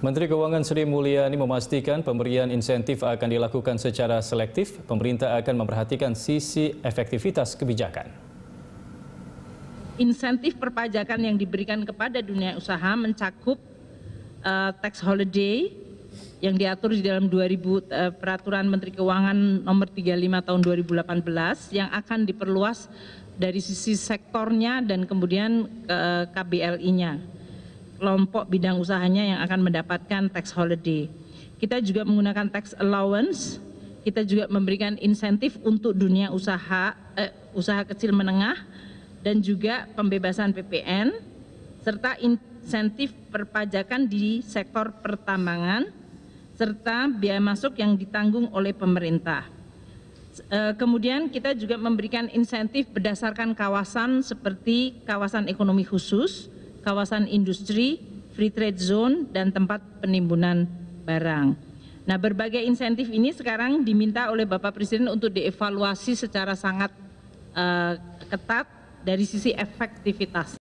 Menteri Keuangan Sri Mulyani memastikan pemberian insentif akan dilakukan secara selektif. Pemerintah akan memperhatikan sisi efektivitas kebijakan. Insentif perpajakan yang diberikan kepada dunia usaha mencakup uh, tax holiday yang diatur di dalam 2000 uh, eh, peraturan Menteri Keuangan nomor 35 tahun 2018 yang akan diperluas dari sisi sektornya dan kemudian uh, eh, KBLI-nya kelompok bidang usahanya yang akan mendapatkan tax holiday. Kita juga menggunakan tax allowance, kita juga memberikan insentif untuk dunia usaha eh, usaha kecil menengah dan juga pembebasan PPN serta insentif perpajakan di sektor pertambangan serta biaya masuk yang ditanggung oleh pemerintah. Eh, kemudian kita juga memberikan insentif berdasarkan kawasan seperti kawasan ekonomi khusus, kawasan industri, free trade zone, dan tempat penimbunan barang. Nah, berbagai insentif ini sekarang diminta oleh Bapak Presiden untuk dievaluasi secara sangat uh, ketat dari sisi efektivitas.